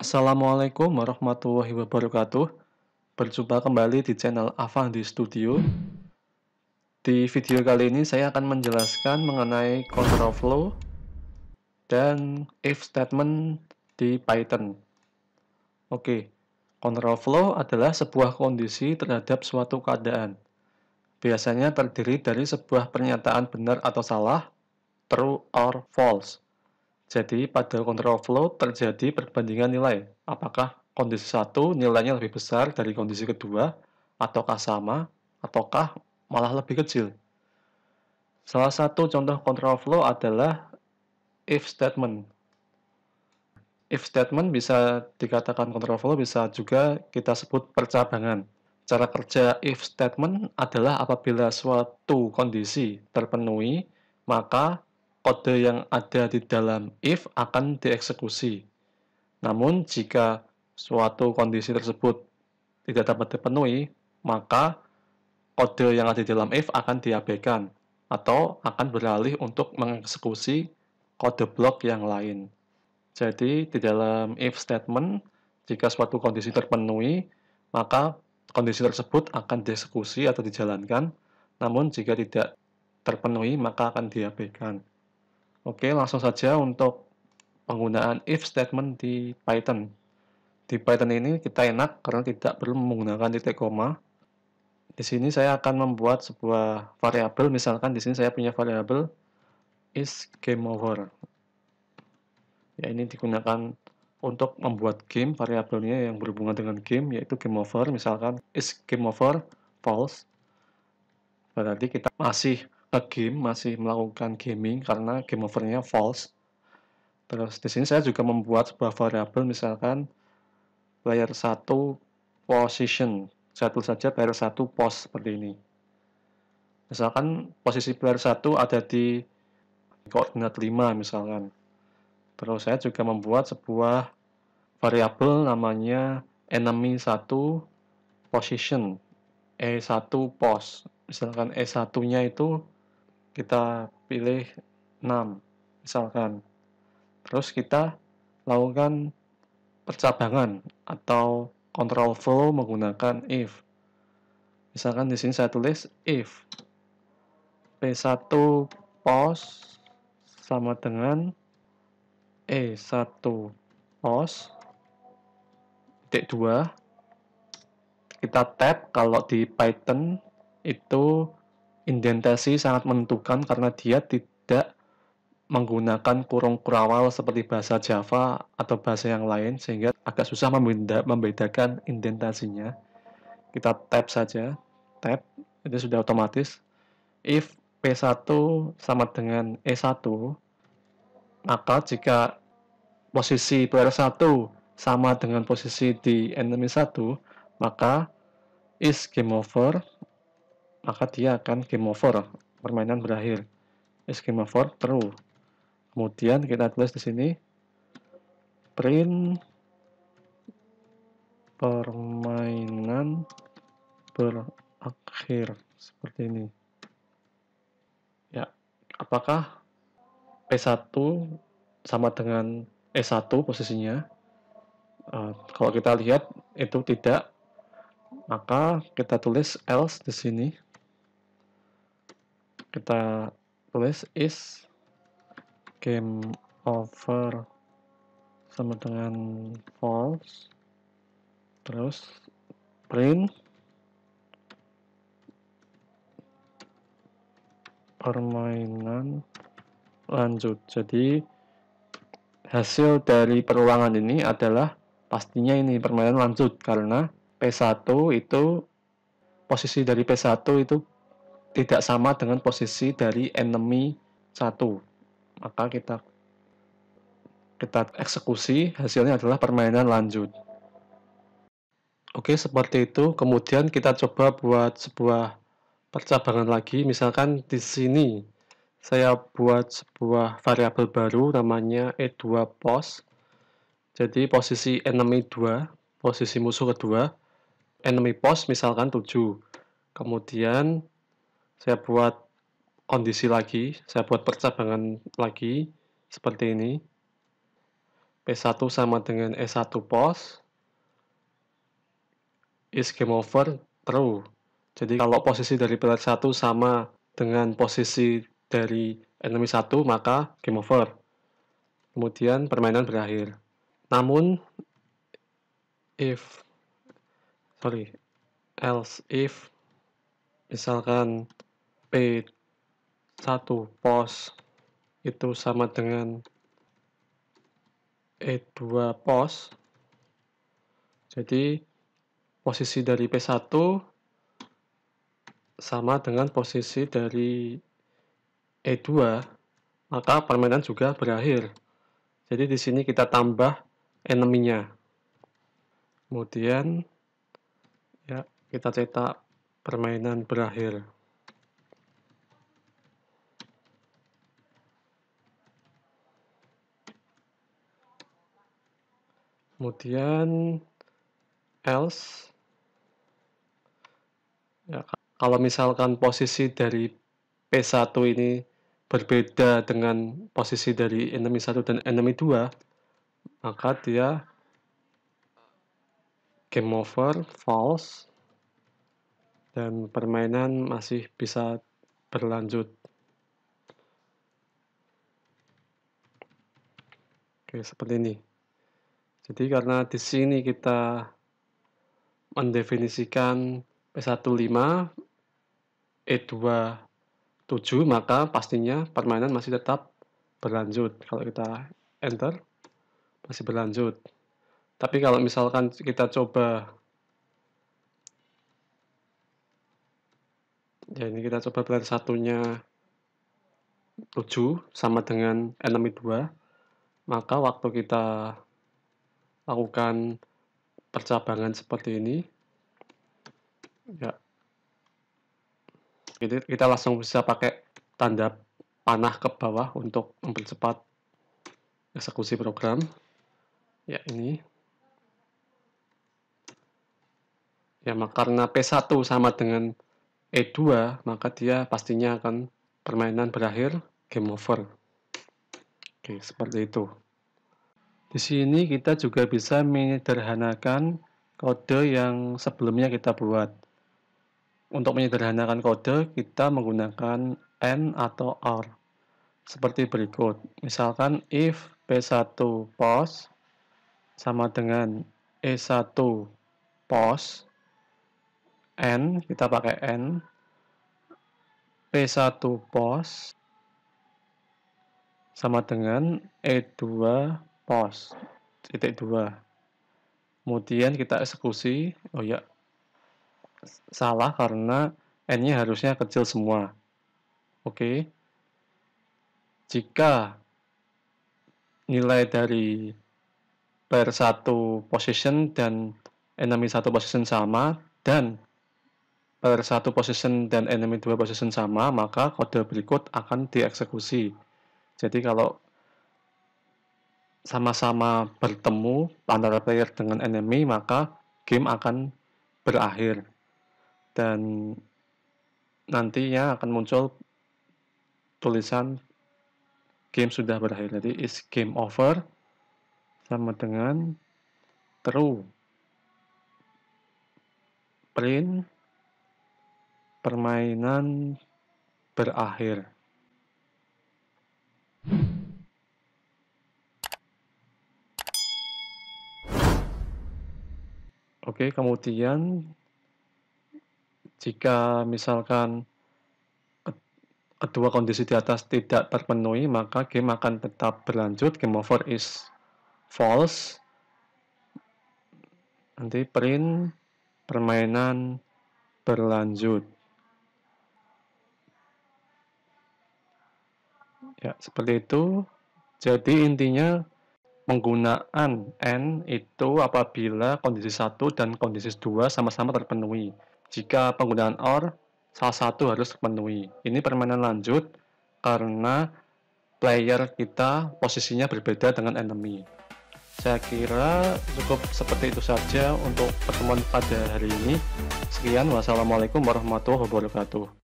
Assalamualaikum warahmatullahi wabarakatuh. Berjumpa kembali di channel Avandi Studio. Di video kali ini saya akan menjelaskan mengenai control flow dan if statement di Python. Oke, control flow adalah sebuah kondisi terhadap suatu keadaan. Biasanya terdiri dari sebuah pernyataan benar atau salah, true or false jadi pada control flow terjadi perbandingan nilai. Apakah kondisi satu nilainya lebih besar dari kondisi kedua, ataukah sama, ataukah malah lebih kecil. Salah satu contoh control flow adalah if statement. If statement bisa dikatakan control flow, bisa juga kita sebut percabangan. Cara kerja if statement adalah apabila suatu kondisi terpenuhi, maka kode yang ada di dalam if akan dieksekusi. Namun, jika suatu kondisi tersebut tidak dapat dipenuhi, maka kode yang ada di dalam if akan diabaikan atau akan beralih untuk mengeksekusi kode blok yang lain. Jadi, di dalam if statement, jika suatu kondisi terpenuhi, maka kondisi tersebut akan dieksekusi atau dijalankan, namun jika tidak terpenuhi, maka akan diabaikan. Oke, langsung saja untuk penggunaan if statement di Python. Di Python ini kita enak karena tidak perlu menggunakan titik koma. Di sini saya akan membuat sebuah variabel, misalkan di sini saya punya variabel is game over. Ya, ini digunakan untuk membuat game variabelnya yang berhubungan dengan game yaitu game over misalkan is game over false. Berarti kita masih a game masih melakukan gaming karena game overnya false. Terus di sini saya juga membuat sebuah variabel misalkan player 1 position. satu saja player 1 pos seperti ini. Misalkan posisi player 1 ada di koordinat 5 misalkan. Terus saya juga membuat sebuah variabel namanya enemy 1 position E1 pos. Misalkan E1-nya itu kita pilih 6 misalkan terus kita lakukan percabangan atau control flow menggunakan if misalkan di sini saya tulis if P1 pos sama dengan E1 pos titik 2 kita tap kalau di Python itu Indentasi sangat menentukan karena dia tidak menggunakan kurung kurawal seperti bahasa Java atau bahasa yang lain sehingga agak susah membedakan indentasinya. Kita tap saja, tap ini sudah otomatis. If P1 sama dengan E1 maka jika posisi player 1 sama dengan posisi di enemy 1 maka is game over maka dia akan game over, permainan berakhir. Is game over, true. Kemudian kita tulis di sini print permainan berakhir seperti ini. Ya, apakah P1 sama dengan E1 posisinya? Uh, kalau kita lihat itu tidak, maka kita tulis else di sini kita tulis is game over sama dengan false terus print permainan lanjut jadi hasil dari perulangan ini adalah pastinya ini permainan lanjut karena P1 itu posisi dari P1 itu tidak sama dengan posisi dari enemy 1 maka kita kita eksekusi hasilnya adalah permainan lanjut oke seperti itu kemudian kita coba buat sebuah percabangan lagi misalkan di sini saya buat sebuah variabel baru namanya e2 pos jadi posisi enemy 2 posisi musuh kedua enemy pos misalkan 7 kemudian saya buat kondisi lagi, saya buat percabangan lagi seperti ini. P1 sama dengan e S 1 pos is game over true. Jadi kalau posisi dari pilar 1 sama dengan posisi dari enemy 1 maka game over. Kemudian permainan berakhir. Namun if sorry else if misalkan P1 pos itu sama dengan E2 pos jadi posisi dari P1 sama dengan posisi dari E2 maka permainan juga berakhir jadi di sini kita tambah enemy-nya. kemudian ya kita cetak permainan berakhir kemudian else ya, kalau misalkan posisi dari P1 ini berbeda dengan posisi dari enemy 1 dan enemy 2 maka dia game over, false dan permainan masih bisa berlanjut oke seperti ini jadi karena di sini kita mendefinisikan P15 E27 maka pastinya permainan masih tetap berlanjut. Kalau kita enter masih berlanjut. Tapi kalau misalkan kita coba ya ini kita coba plan satunya 7 sama dengan enemy 2 maka waktu kita lakukan percabangan seperti ini ya jadi kita langsung bisa pakai tanda panah ke bawah untuk mempercepat eksekusi program ya ini ya karena P1 sama dengan E2 maka dia pastinya akan permainan berakhir game over oke seperti itu di sini kita juga bisa menyederhanakan kode yang sebelumnya kita buat. Untuk menyederhanakan kode, kita menggunakan AND atau OR. Seperti berikut. Misalkan if P1 pos sama dengan E1 pos N, kita pakai N, P1 pos sama dengan E2 pos titik dua kemudian kita eksekusi oh ya salah karena n nya harusnya kecil semua oke okay. jika nilai dari per satu position dan enemy satu position sama dan per satu position dan enemy dua position sama maka kode berikut akan dieksekusi jadi kalau sama-sama bertemu antara player dengan enemy maka game akan berakhir dan nantinya akan muncul tulisan game sudah berakhir jadi is game over sama dengan true print permainan berakhir Oke, kemudian jika misalkan kedua kondisi di atas tidak terpenuhi, maka game akan tetap berlanjut. Game over is false. Nanti print permainan berlanjut. Ya, seperti itu. Jadi intinya Penggunaan N itu apabila kondisi satu dan kondisi dua sama-sama terpenuhi. Jika penggunaan OR, salah satu harus terpenuhi. Ini permainan lanjut karena player kita posisinya berbeda dengan enemy. Saya kira cukup seperti itu saja untuk pertemuan pada hari ini. Sekian, wassalamualaikum warahmatullahi wabarakatuh.